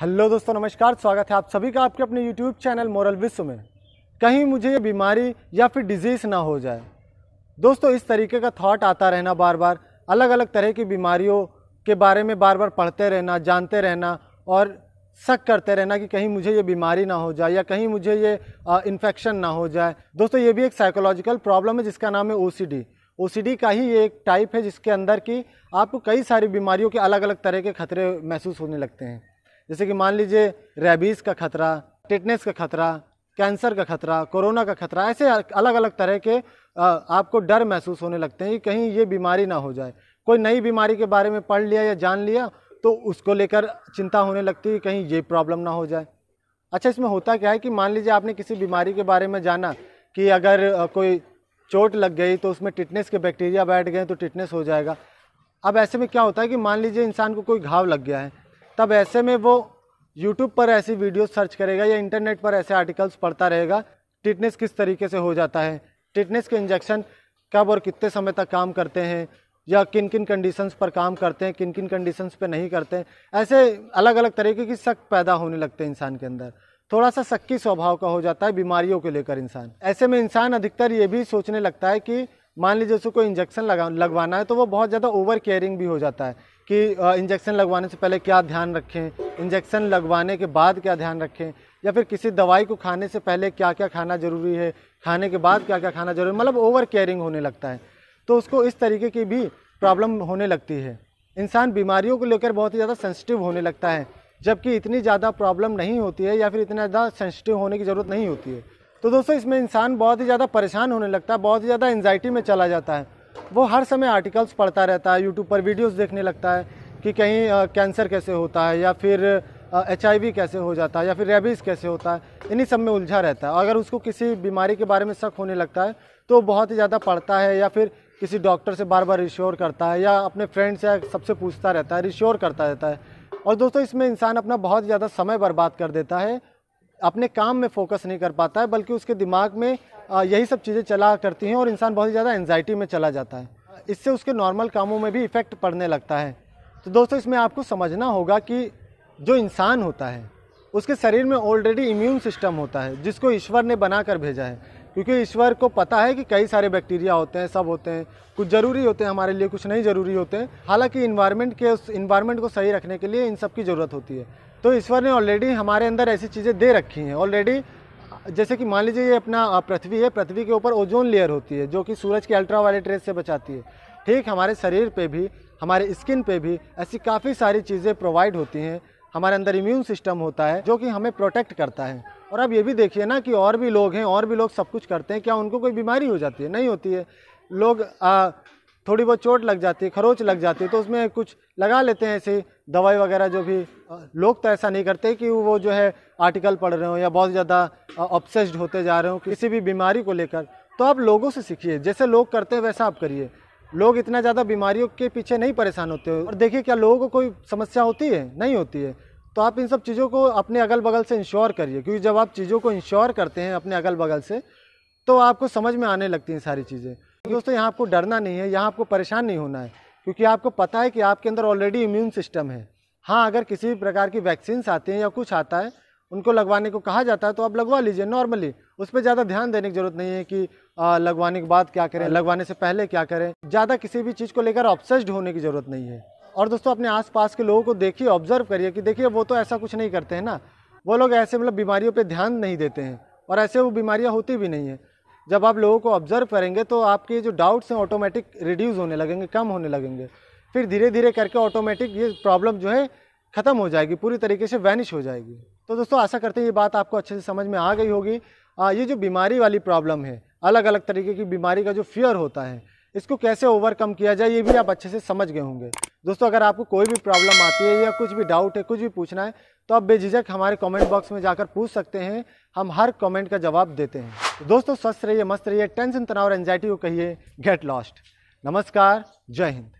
hello दोस्तों नमस्कार स्वागत है आप सभी का आपके अपने यूट्यूब चैनल मोरल विश्व में कहीं मुझे ये बीमारी या फिर डिजीज़ ना हो जाए दोस्तों इस तरीके का थॉट आता रहना बार बार अलग अलग तरह की बीमारियों के बारे में बार बार पढ़ते रहना जानते रहना और शक करते रहना कि कहीं मुझे ये बीमारी ना हो जाए या कहीं मुझे ये इन्फेक्शन ना हो जाए दोस्तों ये भी एक साइकोलॉजिकल प्रॉब्लम है जिसका नाम है ओसीडी ओसीडी का ही ये एक टाइप है जिसके अंदर की आपको कई सारी बीमारियों के अलग अलग तरह के खतरे महसूस होने लगते हैं जैसे कि मान लीजिए रेबीज़ का खतरा टिटनेस का खतरा कैंसर का खतरा कोरोना का खतरा ऐसे अलग अलग तरह के आपको डर महसूस होने लगते हैं कि कहीं ये बीमारी ना हो जाए कोई नई बीमारी के बारे में पढ़ लिया या जान लिया तो उसको लेकर चिंता होने लगती है कहीं ये प्रॉब्लम ना हो जाए अच्छा इसमें होता क्या है कि मान लीजिए आपने किसी बीमारी के बारे में जाना कि अगर कोई चोट लग गई तो उसमें टिटनेस के बैक्टीरिया बैठ गए तो टिटनेस हो जाएगा अब ऐसे में क्या होता है कि मान लीजिए इंसान को कोई घाव लग गया है तब ऐसे में वो यूट्यूब पर ऐसी वीडियो सर्च करेगा या इंटरनेट पर ऐसे आर्टिकल्स पढ़ता रहेगा टिटनेस किस तरीके से हो जाता है टिटनेस के इंजेक्शन कब और कितने समय तक काम करते हैं या किन किन कंडीशंस पर काम करते हैं किन किन कंडीशंस पर नहीं करते हैं ऐसे अलग अलग तरीके की शक पैदा होने लगते हैं इंसान के अंदर थोड़ा सा शक्की स्वभाव का हो जाता है बीमारियों को लेकर इंसान ऐसे में इंसान अधिकतर ये भी सोचने लगता है कि मान लीजिए उसको इंजेक्शन लगा लगवाना है तो वो बहुत ज़्यादा ओवर केयरिंग भी हो जाता है कि इंजेक्शन लगवाने से पहले क्या ध्यान रखें इंजेक्शन लगवाने के बाद क्या ध्यान रखें या फिर किसी दवाई को खाने से पहले क्या क्या खाना ज़रूरी है खाने के बाद क्या क्या खाना ज़रूरी है मतलब ओवर केयरिंग होने लगता है तो उसको इस तरीके की भी प्रॉब्लम होने लगती है इंसान बीमारियों को लेकर बहुत ही ज़्यादा सेंसिटिव होने लगता है जबकि इतनी ज़्यादा प्रॉब्लम नहीं होती है या फिर इतना ज़्यादा सेंसिटिव होने की ज़रूरत नहीं होती है तो दोस्तों इसमें इंसान बहुत ही ज़्यादा परेशान होने लगता है बहुत ही ज़्यादा एन्जाइटी में चला जाता है वो हर समय आर्टिकल्स पढ़ता रहता है यूट्यूब पर वीडियोस देखने लगता है कि कहीं कैंसर कैसे होता है या फिर एच कैसे हो जाता है या फिर रेबीज़ कैसे होता है इन्हीं सब में उलझा रहता है अगर उसको किसी बीमारी के बारे में शक होने लगता है तो बहुत ही ज़्यादा पढ़ता है या फिर किसी डॉक्टर से बार बार रिश्योर करता है या अपने फ्रेंड से सबसे पूछता रहता है रिश्योर करता रहता है और दोस्तों इसमें इंसान अपना बहुत ज़्यादा समय बर्बाद कर देता है अपने काम में फोकस नहीं कर पाता है बल्कि उसके दिमाग में यही सब चीज़ें चला करती हैं और इंसान बहुत ही ज़्यादा एनजाइटी में चला जाता है इससे उसके नॉर्मल कामों में भी इफ़ेक्ट पड़ने लगता है तो दोस्तों इसमें आपको समझना होगा कि जो इंसान होता है उसके शरीर में ऑलरेडी इम्यून सिस्टम होता है जिसको ईश्वर ने बना कर भेजा है क्योंकि ईश्वर को पता है कि कई सारे बैक्टीरिया होते हैं सब होते हैं कुछ ज़रूरी होते हैं हमारे लिए कुछ नहीं ज़रूरी होते हैं हालांकि इन्वायरमेंट के उस इन्वायरमेंट को सही रखने के लिए इन सब की ज़रूरत होती है तो ईश्वर ने ऑलरेडी हमारे अंदर ऐसी चीज़ें दे रखी हैं ऑलरेडी जैसे कि मान लीजिए ये अपना पृथ्वी है पृथ्वी के ऊपर ओजोन लेयर होती है जो कि सूरज के अल्ट्रा वायलेट रेस से बचाती है ठीक हमारे शरीर पे भी हमारे स्किन पे भी ऐसी काफ़ी सारी चीज़ें प्रोवाइड होती हैं हमारे अंदर इम्यून सिस्टम होता है जो कि हमें प्रोटेक्ट करता है और अब ये भी देखिए ना कि और भी लोग हैं और भी लोग सब कुछ करते हैं क्या उनको कोई बीमारी हो जाती है नहीं होती है लोग थोड़ी बहुत चोट लग जाती है खरोच लग जाती है तो उसमें कुछ लगा लेते हैं ऐसे दवाई वगैरह जो भी लोग तो ऐसा नहीं करते कि वो जो है आर्टिकल पढ़ रहे हो या बहुत ज़्यादा ऑब्सेस्ड होते जा रहे हो किसी भी बीमारी को लेकर तो आप लोगों से सीखिए जैसे लोग करते हैं वैसा आप करिए लोग इतना ज़्यादा बीमारियों के पीछे नहीं परेशान होते हो और देखिए क्या लोगों को कोई समस्या होती है नहीं होती है तो आप इन सब चीज़ों को अपने अगल बगल से इंश्योर करिए क्योंकि जब आप चीज़ों को इंश्योर करते हैं अपने अगल बगल से तो आपको समझ में आने लगती हैं सारी चीज़ें तो दोस्तों यहाँ आपको डरना नहीं है यहाँ आपको परेशान नहीं होना है क्योंकि आपको पता है कि आपके अंदर ऑलरेडी इम्यून सिस्टम है हाँ अगर किसी भी प्रकार की वैक्सीन आती हैं या कुछ आता है उनको लगवाने को कहा जाता है तो आप लगवा लीजिए नॉर्मली उस पर ज़्यादा ध्यान देने की ज़रूरत नहीं है कि लगवाने के बाद क्या करें लगवाने से पहले क्या करें ज़्यादा किसी भी चीज़ को लेकर ऑब्सेस्ड होने की ज़रूरत नहीं है और दोस्तों अपने आसपास के लोगों को देखिए ऑब्जर्व करिए कि देखिए वो तो ऐसा कुछ नहीं करते हैं ना वो लोग ऐसे मतलब बीमारियों पर ध्यान नहीं देते हैं और ऐसे वो बीमारियाँ होती भी नहीं हैं जब आप लोगों को ऑब्जर्व करेंगे तो आपके जो डाउट्स हैं ऑटोमेटिक रिड्यूस होने लगेंगे कम होने लगेंगे फिर धीरे धीरे करके ऑटोमेटिक ये प्रॉब्लम जो है ख़त्म हो जाएगी पूरी तरीके से वैनिश हो जाएगी तो दोस्तों आशा करते हैं ये बात आपको अच्छे से समझ में आ गई होगी आ, ये जो बीमारी वाली प्रॉब्लम है अलग अलग तरीके की बीमारी का जो फियर होता है इसको कैसे ओवरकम किया जाए ये भी आप अच्छे से समझ गए होंगे दोस्तों अगर आपको कोई भी प्रॉब्लम आती है या कुछ भी डाउट है कुछ भी पूछना है तो आप बेझिझक हमारे कमेंट बॉक्स में जाकर पूछ सकते हैं हम हर कमेंट का जवाब देते हैं तो दोस्तों स्वस्थ रहिए मस्त रहिए टेंशन तनाव और एंजाइटी को कहिए गेट लॉस्ट नमस्कार जय हिंद